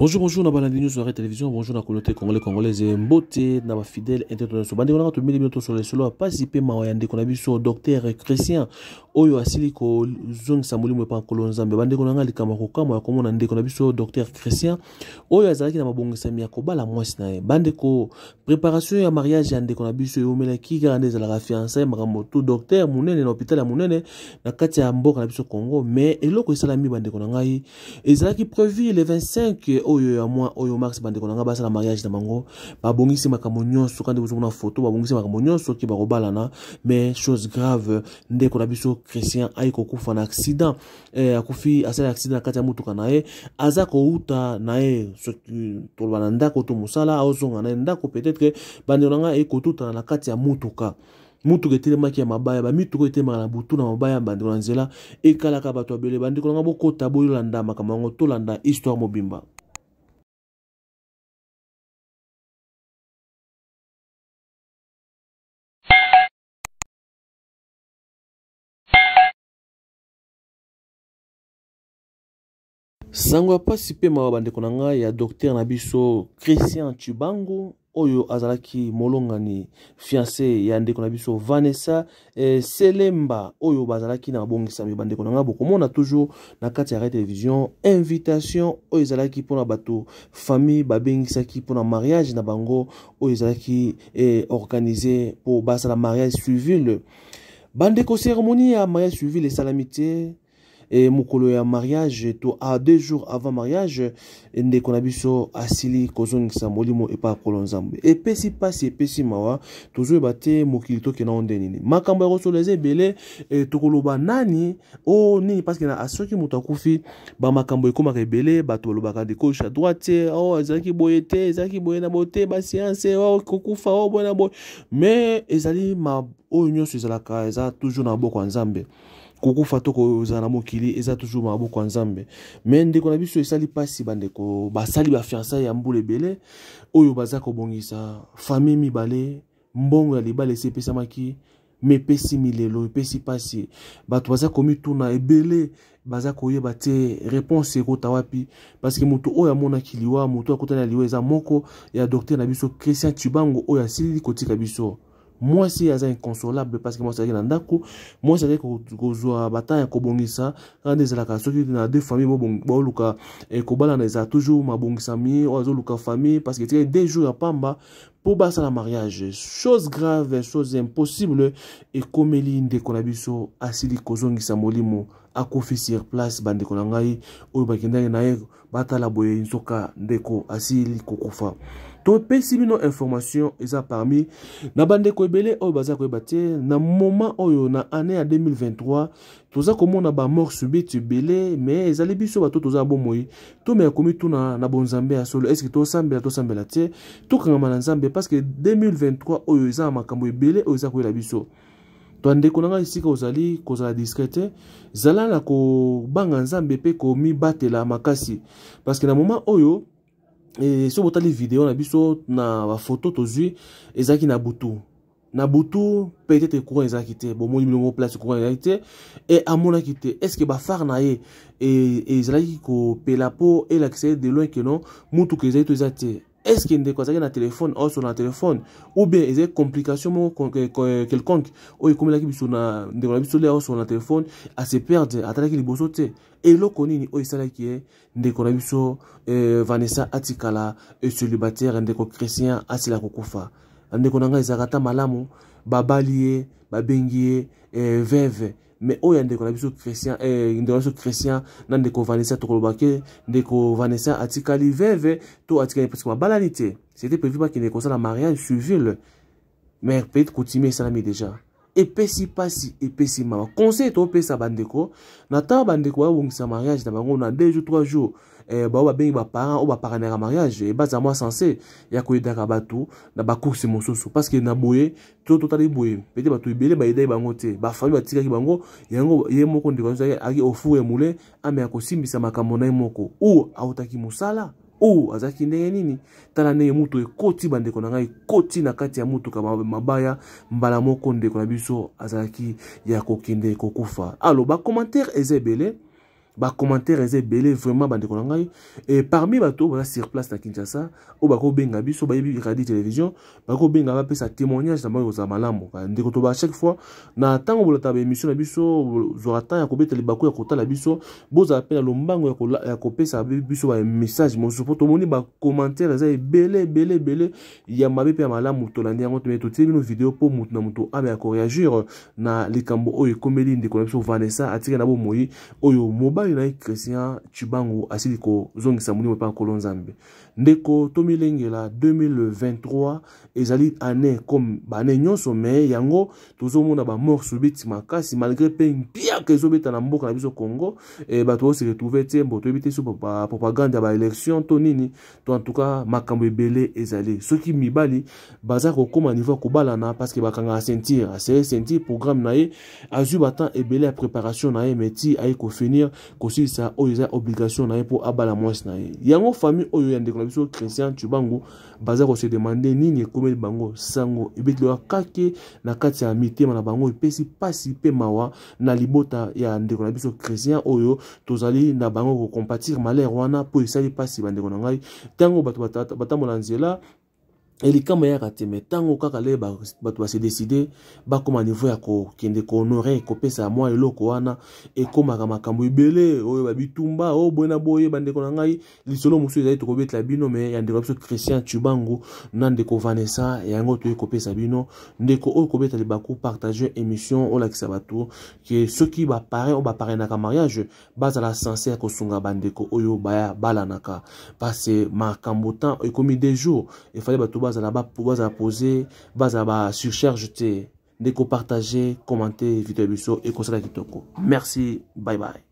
bonjour bonjour dans la news de la télévision bonjour la communauté congolais congolaise mbote na internet oyo asili kozongisa molimo epa nkolo nzambe bandeko na ngai likambo ya kokamwa ya komona ndeko na biso docteur christian oyo azalaki na mabongisami ya kobala mwasi na ye bandeko préparation ya mariage ya ndeko na biso eumelaki kaka nde ezalaka fiançai makambo docteur monene na hôpital ya monene na kati ya mboka na biso congo mais eloko esalami bandeko na ngai ezalaki prévu le 25 oyo ya mois oyo mars bandeko na ngai basala mariage na bango babongisi makambo nyonso kandi bozomona foto babongisi makambo nyonso oki bakobalana mais chose grave ndeko na biso christian aye kokufa na accident eh, akufi asali accident na kati ya motuka na ye aza kowuta na ye soki toloba na ndako to mosala aozonga na ye ndako peut-être bandeko na ngai ekotutana na kati ya motuka mutuka etelemaki ya mabaya bamituka etelemaka na butu na mabaya bandeko na nzela ekalaka bato abele bandeko na ngai bokota boyolanda makambo yango tolanda histoire mobimba sango ya ma bandekonanga ya docteur nabiso christian Tubango oyo azalaki molongani fiancé ya ndeko vanessa et eh, selemba oyo bazalaki na babongisami bandeko na Boko bokomona toujours na kati ya television invitation oyo azalaki pona bato famille babengisaki pona mariage na bango oyo e eh, organisé pour mpo la mariage Bande bandeko cérémonie ya mariage suivi les salamités e mokolo ya mariage to a deux jours avant mariage ndeko na biso asili kozongisa molimo epai ya nkolo nzambe epesi mpasi epesi mawa tozoyeba te mokili tokenao nde nini makambo ya kosolo eza ebele e, tokoloba nani o nini parceke na soki moto akufi bamakambo ekómaka ebele bato balobaka de gauche ya droite o oh, ezalaki boye te ezalaki boye na boye te basianse o oh, kokufa o oh, boye na boye me ezali ma oyo nyonso ezalaka eza toujours na boko ya nzambe kokufa to kozala na mokili eza toujours maboko ya nzambe me ndeko na biso esali mpasi bandeko basali bafiançai ya mbula ebele oyo baza kobongisa famille mibale mbongo ya libala esi epesamaki me epesi milelo epesi mpasi bato baza komituna ebele baza koyeba te réponse ekota wapi parceke moto oyo amonaki liwa moto akotani ya liwa eza moko ya docteur na biso christian tibango oyo asilili kotika biso mwasi aza inconsolable parceke mwasi azalaki na ndako mwasi azalaki kozwa batan ya kobongisa kaka nde ezalaka soki na deux famille baoluka kobalana ezala toujours mabongisami oyo azoluka famille parceke etikali deux jours ya pamba mpo basala mariage chose grave chose impossible ekomeli ndeko na biso asili kozongisa molimo akufi sur place bandeko na ngai oyo bakendaki na ye batala boye nzoka ndeko asili kokufa topesi bino information eza parmi na bandeko ebele oyo baza koyeba te na moma oyo na année ya 2023 toza komona bamort subite ebele me ezali biso bato toza bomoi tome yakomi tuna na bonzambe ya solo estce tosambela tosambela te tokangama na nzambe parceke 2023 oyo eza na makambo ebele oyo eza koyela biso bandeko na ngai esika ozali kozala discret te zala na kobanga nzambe mpe komibatela makasi parceke na moma oyo E, so botali video na biso na bafoto tozwi ezalaki na butu na butu peut-être courant ezalaki te bomoni bilongo place courant ezalaki te e amonaki te estceke bafare na ye e, ezalaki kopela mpo elakisa ye de loin ke non mutuka ezali to eza te eske ndeko azalaki na telefone osola na telefone ou bien ezali complication moko quelconque oyo ekomelaki biso na ndeko na biso le osola na telefone ase perdre atalaki liboso te eloko nini oyo esalaki ye ndeko na biso eh, vanessa atikala e célibataire ndeko chrétien asila kokufa ndeko na ngai ezalaka ata malamu babali ye babengi ye eh, veve me oyo ya ndeko na biso christian eh, ndeko na biso christian na ndeko vanessa tokoloba ke ndeko vanessa atikali veve to atikali parce mabalani te c'était prévu bakende kosala mariage civil mais peut-être coutume esalami déjà epesi mpasi epesi mawa conseil topesa bandeko na ntango bandeko bayobongisa mariage na bango na 2 jour 3 jour eh, bao babengi baparent oyo baparanaka mariage ebaza eh, mwa sense ya koyedaka bato na bacourse mosusu parceke na boye to totali boye pete bato ebele bayedaki bango te bafamile batikaki bango yango ye moko ndeko azaki ofur ya moulin ame akosimbisa makambo na ye moko ou autaki mosala oyo oh, azalaki ndenge nini tala ndenge moto ekoti bandeko na ngai ekoti na kati ya motuka mabaya mbala moko ndeko na biso azalaki ya kokende kokufa alo bacommentaire eza ebele ba commentaire eza belé vraiment bande na et et parmi bato oyo sur place na kinshasa oyo bakobenga biso bayebi radio télévision bakobenga sa témoignage na bango kozala malamu ndeko toba chaque fois na tango bolata émission na biso bozwaka ntan ya kobeta libaku ya kotala biso appelez à lombang ou ya kopesa biso mon support moni tomoni bacommentaire eza bele bele bele ya mabe mpe ya malamu tolandi yango tome totie bino video pour motu na motu abe à koreagir na likambo ou y ndeko na vanessa atika na bomoi oyo moba mobali na ye christian chibangu asili kozongisa molimo epai ya nkolo nzambe ndeko tomilengela 2023 ezali ane comme baane nyonso me yango tozomona bamort subite makasi malgré mpe mpiaka ezobeta na mboka na biso congo e, bato ose retrouve te mbo toyebi te so propagande ya baélection to nini to antouka makambo ebele ezali soki mibali baza kokóma niveau ya kobalana parceke bakangaka ceinture aseye ceinture programme na ye azwi batemps ebele ya préparation na ye meti aye kofinir kosilisa oyo eza obligation na ye mpo abala mwasi na ye yango famille oyo ya ndeko na biso christian tubangu baza kose demande nini ekomeli bango sango ebetelaka kake na kati ya mitema na bango epesi mpasi mpe mawa na libota ya ndeko na biso christian oyo tozali na bango kocompatire malere wana mpo esali mpasi bandeko na ngai ntango bato batambola nzela elikama eyaka te me ntango kaka le bato basedeside bakóma niveau ya kokende kohonore kopesa mwa eloko wana ekómaka makambo ebele oyeba bitumba oyo oh, boye na boye bandeko na ngai lisolo mosusu ezali tokobetela bino me ya ndeko na biso christian tubangu na ndeko vanessa yango toyei kopesa bino ndeko oyo kobetela baku partage émission olakisa bato ke soki baparin oyo baparenaka mariage bazala sanse ya kosunga bandeko oyo baya balanaka parce makambo ntan ekómi deux jours efali bato bazala posé bazala ba surcharge te ndeko partager commenter vidéo biso le kitoko merci bye bye